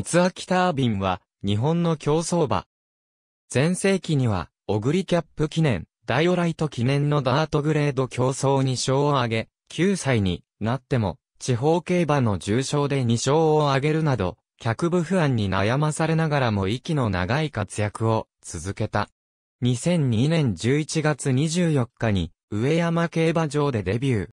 三秋タービンは、日本の競走馬。前世紀には、オグリキャップ記念、ダイオライト記念のダートグレード競争に賞を挙げ、9歳になっても、地方競馬の重賞で2勝を挙げるなど、客部不安に悩まされながらも息の長い活躍を続けた。2002年11月24日に、上山競馬場でデビュー。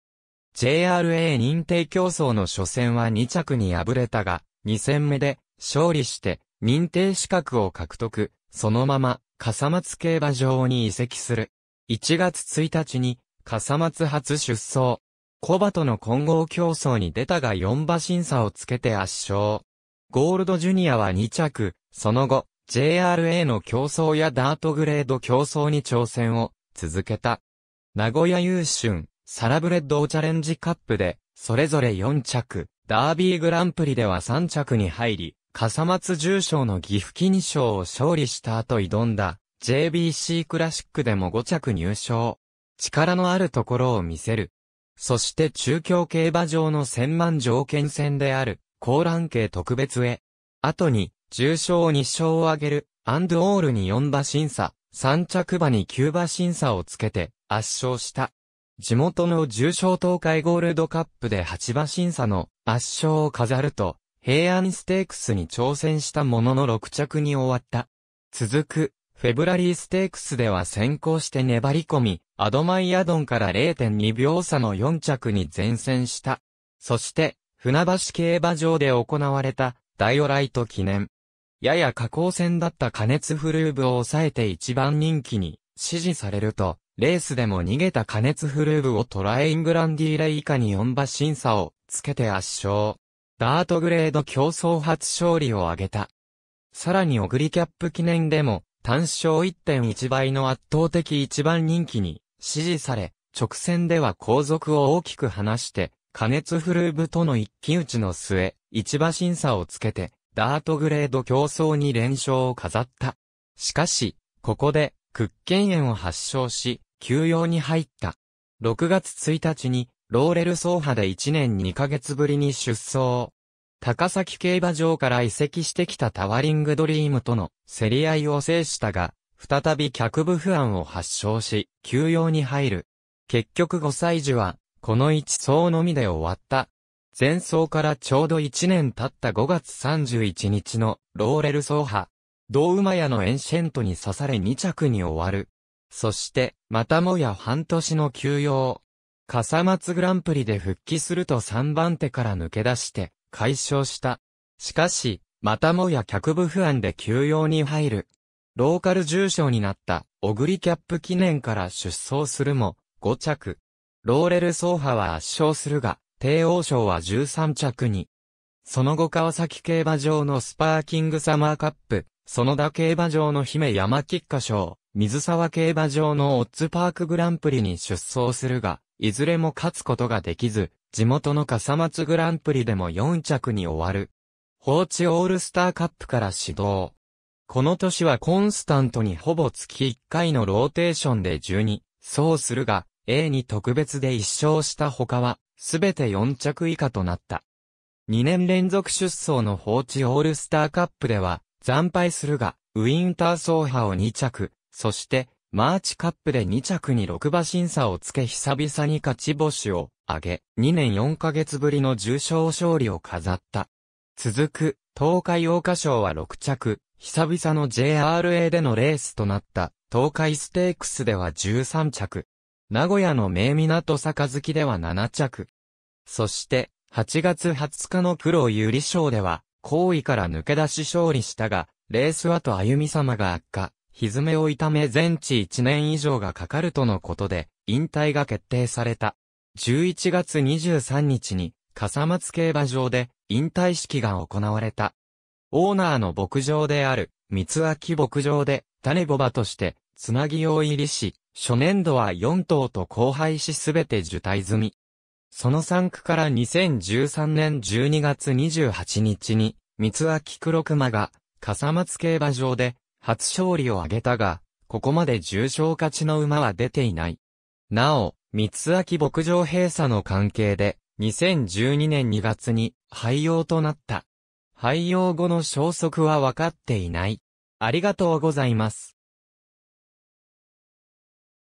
JRA 認定競争の初戦は2着に敗れたが、2戦目で勝利して、認定資格を獲得、そのまま、笠松競馬場に移籍する。1月1日に、笠松初出走。コバとの混合競争に出たが4馬審査をつけて圧勝。ゴールドジュニアは2着、その後、JRA の競争やダートグレード競争に挑戦を続けた。名古屋優春、サラブレッドチャレンジカップで、それぞれ4着、ダービーグランプリでは3着に入り、笠松重賞の岐阜金賞を勝利した後挑んだ JBC クラシックでも5着入賞。力のあるところを見せる。そして中京競馬場の千万条件戦である、高蘭系特別へ。後に、重賞2勝を挙げる、アンドオールに4馬審査、3着馬に9馬審査をつけて、圧勝した。地元の重賞東海ゴールドカップで8馬審査の圧勝を飾ると、平安ステークスに挑戦したものの6着に終わった。続く、フェブラリーステークスでは先行して粘り込み、アドマイアドンから0.2秒差の4着に前線した。そして、船橋競馬場で行われた、ダイオライト記念。やや下降線だった加熱フルーブを抑えて一番人気に、支持されると、レースでも逃げた加熱フルーブをトライングランディーレ以下に4馬審査を、つけて圧勝。ダートグレード競争初勝利を挙げた。さらにオグリキャップ記念でも、単勝1.1倍の圧倒的一番人気に支持され、直線では後続を大きく離して、加熱フルーブとの一騎打ちの末、一馬審査をつけて、ダートグレード競争に連勝を飾った。しかし、ここで、屈腱炎を発症し、休養に入った。6月1日に、ローレル走破で1年2ヶ月ぶりに出走。高崎競馬場から移籍してきたタワリングドリームとの競り合いを制したが、再び脚部不安を発症し、休養に入る。結局5歳児は、この1走のみで終わった。前走からちょうど1年経った5月31日のローレル走破。同馬屋のエンシェントに刺され2着に終わる。そして、またもや半年の休養。笠松グランプリで復帰すると3番手から抜け出して、解消した。しかし、またもや客部不安で休養に入る。ローカル重賞になった、オグリキャップ記念から出走するも、5着。ローレル・走破は圧勝するが、帝王賞は13着に。その後川崎競馬場のスパーキングサマーカップ、園田競馬場の姫山菊花賞、水沢競馬場のオッズパークグランプリに出走するが、いずれも勝つことができず、地元の笠松グランプリでも4着に終わる。放置オールスターカップから始動。この年はコンスタントにほぼ月1回のローテーションで12、そうするが、A に特別で1勝した他は、すべて4着以下となった。2年連続出走の放置オールスターカップでは、惨敗するが、ウィンター走破を2着、そして、マーチカップで2着に6馬審査をつけ久々に勝ち星を上げ、2年4ヶ月ぶりの重賞勝利を飾った。続く、東海桜花賞は6着、久々の JRA でのレースとなった、東海ステークスでは13着。名古屋の名港杯では7着。そして、8月20日の黒有利賞では、後位から抜け出し勝利したが、レース後歩み様が悪化。蹄を痛め全治1年以上がかかるとのことで、引退が決定された。11月23日に、笠松競馬場で引退式が行われた。オーナーの牧場である、三脇牧場で、種ボバとして、つなぎを入りし、初年度は4頭と交配しすべて受胎済み。その3区から2013年12月28日に、三脇黒熊が、笠松競馬場で、初勝利を挙げたが、ここまで重賞勝ちの馬は出ていない。なお、三つ秋牧場閉鎖の関係で、2012年2月に廃用となった。廃用後の消息は分かっていない。ありがとうございます。